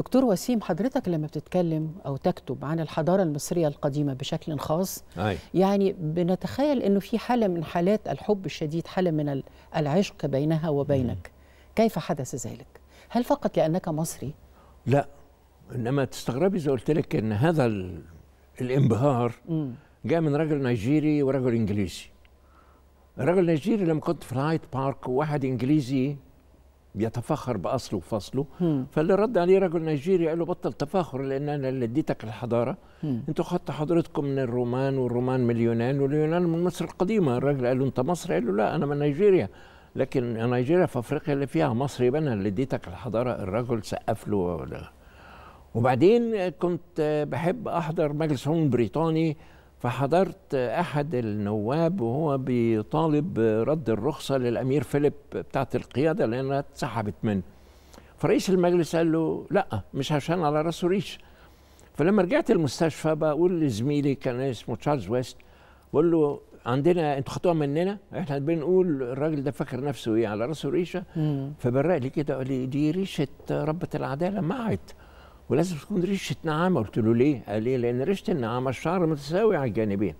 دكتور وسيم حضرتك لما بتتكلم او تكتب عن الحضاره المصريه القديمه بشكل خاص أي. يعني بنتخيل انه في حاله من حالات الحب الشديد حاله من العشق بينها وبينك م. كيف حدث ذلك هل فقط لانك مصري لا انما تستغربي اذا قلت لك ان هذا الانبهار جاء من رجل نيجيري ورجل انجليزي الراجل النيجيري لما كنت في هايت بارك واحد انجليزي بيتفاخر باصله وفصله فاللي رد عليه رجل نيجيري قال له بطل تفاخر لان انا اللي اديتك الحضاره انتوا خدت حضرتكم من الرومان والرومان من اليونان واليونان من مصر القديمه الراجل قال له انت مصري قال له لا انا من نيجيريا لكن نيجيريا في افريقيا اللي فيها مصر يبقى انا اللي اديتك الحضاره الرجل سقف له وبعدين كنت بحب احضر مجلس هون بريطاني فحضرت احد النواب وهو بيطالب رد الرخصه للامير فيليب بتاعه القياده لانها اتسحبت منه فرئيس المجلس قال له لا مش عشان على راسه ريش فلما رجعت المستشفى بقول لزميلي كان اسمه تشارلز ويست بقول له عندنا انتوا خدتوها مننا احنا بنقول الراجل ده فاكر نفسه ايه على راسه ريشه فبرق لي كده قال لي دي ريشه ربة العداله معت ولازم تكون ريشه نعامة قلت له ليه؟ قال لي لان ريشه النعامه الشعر متساوي على الجانبين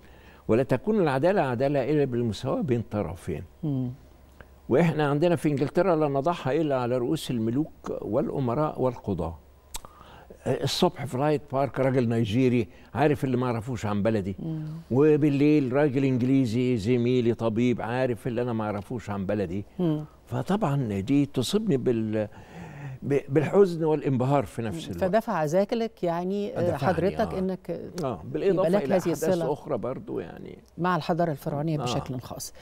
ولا تكون العداله عداله الا بالمساواه بين طرفين. واحنا عندنا في انجلترا لا نضعها الا على رؤوس الملوك والامراء والقضاه. الصبح في رايت بارك راجل نيجيري عارف اللي ما اعرفوش عن بلدي مم. وبالليل راجل انجليزي زميلي طبيب عارف اللي انا ما اعرفوش عن بلدي مم. فطبعا دي تصيبني بال بالحزن والانبهار في نفس الوقت فدفع ذلك يعني آه، آه. حضرتك آه. انك آه. بالاضافه الى هذه احداث اخرى برضو يعني مع الحضاره الفرعونيه آه. بشكل خاص